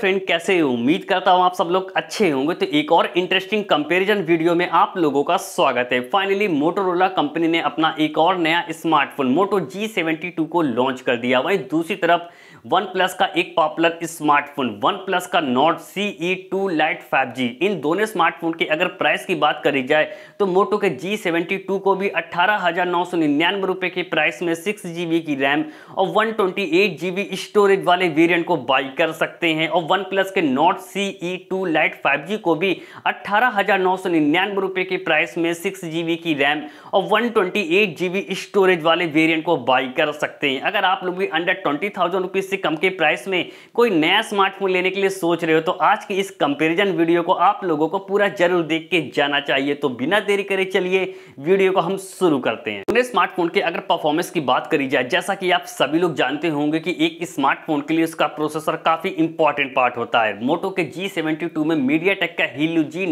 friend कैसे उम्मीद करता हूँ आप सब लोग अच्छे होंगे तो एक और इंटरेस्टिंग कंपैरिजन वीडियो में आप लोगों का स्वागत है फाइनली मोटोरोला कंपनी ने अपना एक और नया smartphone Moto G seventy two को लॉन्च कर दिया वहीं दूसरी तरफ वन प्लस का एक पॉपुलर स्मार्टफोन वन प्लस का Nord C E two lite five G इन दोनों स्मार्टफोन के अगर प्राइस की बात करी जाए तो मोटो के जी सेवेंटी टू को भी अट्ठारह हज़ार नौ सौ निन्यानवे रुपए के प्राइस में सिक्स जी बी की रैम और one twenty eight G B storage वाले वेरियंट को बाई कर सकते हैं और वन प्लस के Nord C E two lite five G को भी अट्ठारह हज़ार नौ सौ निन्यानवे रुपए के प्राइस में सिक्स जी बी की रैम और one twenty eight G B storage वाले वेरियंट को बाई कर सकते हैं अगर आप लोग भी अंडर ट्वेंटी थाउजेंड रुपीज़ इससे कम के प्राइस में कोई नया स्मार्टफोन लेने के लिए सोच रहे हो तो आज की इस कंपेरिजन वीडियो को आप लोगों को पूरा जरूर देख के जाना चाहिए तो बिना देरी करे चलिए वीडियो को हम शुरू करते हैं अपने स्मार्टफोन के अगर परफॉर्मेंस की बात करी जाए जैसा कि आप सभी लोग जानते होंगे कि एक स्मार्टफोन के लिए उसका प्रोसेसर काफी इंपॉर्टेंट पार्ट होता है मोटो के जी में मीडिया का हीलू जी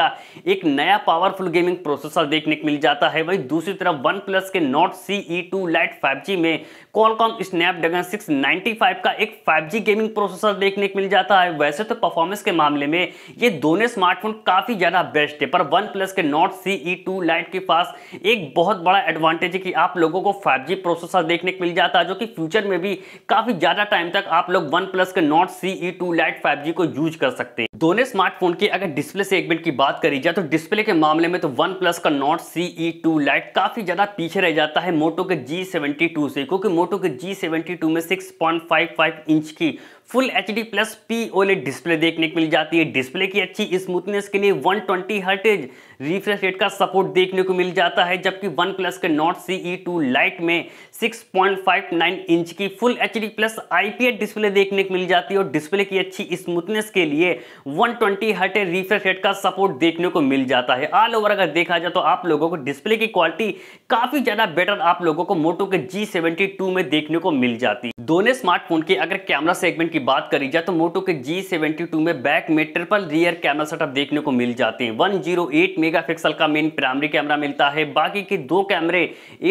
का एक नया पावरफुल गेमिंग प्रोसेसर देखने को मिल जाता है वही दूसरी तरफ वन प्लस के Nord C two lite five में कॉलकॉम स्नैपड्रैगन सिक्स 95 का एक 5G गेमिंग प्रोसेसर देखने को मिल जाता है वैसे तो परफॉर्मेंस के मामले में ये दोनों स्मार्टफोन काफ़ी ज़्यादा बेस्ट है पर वन प्लस के Nord C E two lite के पास एक बहुत बड़ा एडवांटेज है कि आप लोगों को 5G प्रोसेसर देखने को मिल जाता है जो कि फ्यूचर में भी काफ़ी ज़्यादा टाइम तक आप लोग वन प्लस के Nord C E two lite five को यूज कर सकते हैं दोनों स्मार्टफोन की अगर डिस्प्ले सेगमेंट की बात करी जाए तो डिस्प्ले के मामले में तो वन प्लस का Nord C E e two lite काफ़ी ज़्यादा पीछे रह जाता है मोटो के जी सेवेंटी टू से क्योंकि मोटो के जी सेवेंटी टू में six point five five inch की full H D plus P OLED display देखने को मिल जाती है डिस्प्ले की अच्छी स्मूथनेस के लिए 120 ट्वेंटी हर्टेज रिफ्रेश रेट का सपोर्ट देखने को मिल जाता है जबकि वन प्लस के Nord C E e two lite में 6.59 इंच की फुल एच डी प्लस आई डिस्प्ले देखने को मिल जाती है और डिस्प्ले की अच्छी स्मूथनेस के लिए 120 ट्वेंटी हर्टेज रिफ्रेश रेट का सपोर्ट देखने को मिल जाता है ऑल ओवर अगर देखा जाए तो आप लोगों को डिस्प्ले की क्वालिटी काफी ज्यादा बेटर आप लोगों को मोटो के जी में देखने को मिल जाती है दोनों स्मार्टफोन के अगर कैमरा सेगमेंट की बात करी जाए तो मोटो के जी सेवेंटी टू में बैक में ट्रिपल रियर कैमरा सेटअप देखने को मिल जाते हैं 108 मेगापिक्सल का मेन प्राइमरी कैमरा मिलता है बाकी के दो कैमरे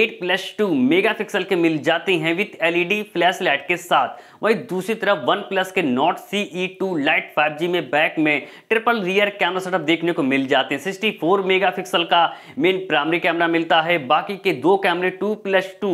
8 प्लस टू मेगापिक्सल के मिल जाते हैं विथ एलईडी फ्लैश लाइट के साथ वहीं दूसरी तरफ वन प्लस के Nord C E two lite five G में बैक में ट्रिपल रियर कैमरा सेटअप देखने को मिल जाते हैं सिक्सटी फोर मेगा पिक्सल का मेन प्राइमरी कैमरा मिलता है बाकी के दो कैमरे two plus two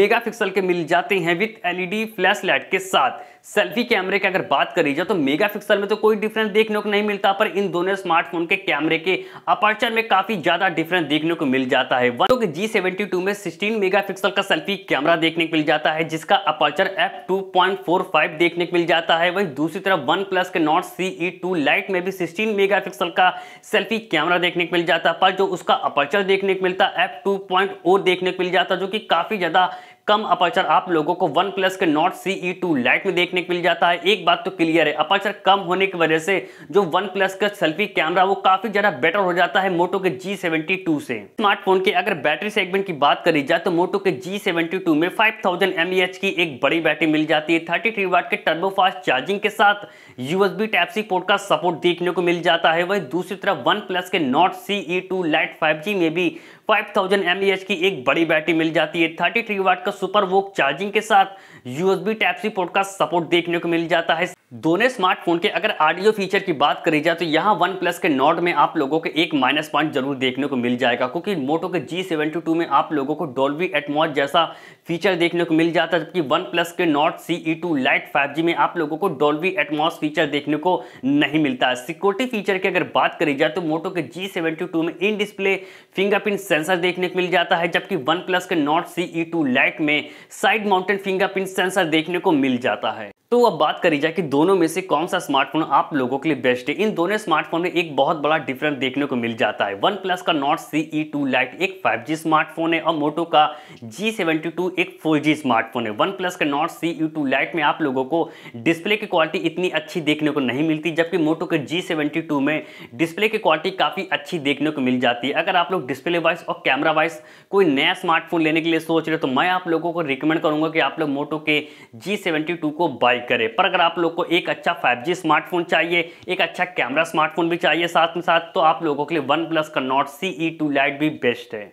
megapixel के मिल जाते हैं विथ एलईडी फ्लैश लाइट के साथ सेल्फी कैमरे की अगर बात करी जाए तो मेगा पिक्सल में तो कोई डिफरेंस देखने को नहीं मिलता पर इन दोनों स्मार्टफोन के कैमरे के अपर्चर में काफी ज्यादा डिफरेंस देखने को मिल जाता है वन जी सेवेंटी टू में सिक्सटीन मेगा पिक्सल का सेल्फी कैमरा देखने को मिल जाता है जिसका aperture F two point four five देखने को मिल जाता है वहीं दूसरी तरफ वन प्लस के Nord C E two lite में भी सिक्सटीन मेगा पिक्सल का सेल्फी कैमरा देखने को मिल जाता है पर जो उसका अपर्चर देखने को मिलता है एफ टू पॉइंट ओ देखने को मिल जाता है जो कि काफ़ी ज़्यादा कम अपर्चर आप लोगों को वन प्लस के Nord C E two lite में देखने को मिल जाता है एक बात तो क्लियर है अपर्चर कम होने की वजह से जो वन प्लस का सेल्फी कैमरा वो काफी ज्यादा बेटर हो जाता है मोटो के जी सेवेंटी टू से स्मार्टफोन के अगर बैटरी सेगमेंट की बात करी जाए तो मोटो के जी सेवेंटी टू में फाइव थाउजेंड एम एच की एक बड़ी बैटरी मिल जाती है थर्टी थ्री वाट के टर्बोफास्ट चार्जिंग के साथ यूएसबी टाइप सी पोर्ट का सपोर्ट देखने को मिल जाता है वही दूसरी तरफ वन प्लस के Nord C E two lite five G में भी 5000 की एक बड़ी बैटरी मिल जाती है 33 वाट का सुपर वोक चार्जिंग के साथ यूएसबी टाइप सी पोर्ट का सपोर्ट देखने को मिल जाता है दोनों स्मार्टफोन के अगर ऑडियो फीचर की बात करी जाए तो यहाँ वन प्लस के नोट में आप लोगों के एक माइनस पॉइंट जरूर देखने को मिल जाएगा क्योंकि मोटो के जी सेवेंटी टू में आप लोगों को डोलवी एटमॉस जैसा फीचर देखने को मिल जाता है जबकि वन प्लस के Nord C E two lite five G में आप लोगों को डोलवी एटमॉस फीचर देखने को नहीं मिलता है सिक्योरिटी फीचर की अगर बात करी जाए तो मोटो के जी सेवेंटी टू में इन डिस्प्ले फिंगरप्रिंट सेंसर देखने को मिल जाता है जबकि वन प्लस के Nord C E two lite में साइड माउंटेन फिंगरप्रिंट सेंसर देखने को मिल जाता है तो अब बात करी जाए कि दोनों में से कौन सा स्मार्टफोन आप लोगों के लिए बेस्ट है इन दोनों स्मार्टफोन में एक बहुत बड़ा डिफरेंस देखने को मिल जाता है वन प्लस का Nord C E two lite एक 5G स्मार्टफोन है और मोटो का जी सेवेंटी टू एक 4G स्मार्टफोन है वन प्लस का Nord C E two lite में आप लोगों को डिस्प्ले की क्वालिटी इतनी अच्छी देखने को नहीं मिलती जबकि मोटो के जी सेवेंटी टू में डिस्प्ले की क्वालिटी काफ़ी अच्छी देखने को मिल जाती है अगर आप लोग डिस्प्ले वाइज और कैमरा वाइज कोई नया स्मार्टफोन लेने के लिए सोच रहे हो तो मैं आप लोगों को रिकमेंड करूँगा कि आप लोग मोटो के जी सेवेंटी टू को बाई ड्राइव करे पर अगर आप लोग को एक अच्छा 5G स्मार्टफोन चाहिए एक अच्छा कैमरा स्मार्टफोन भी चाहिए साथ में साथ तो आप लोगों के लिए वन प्लस का Nord C E two lite भी बेस्ट है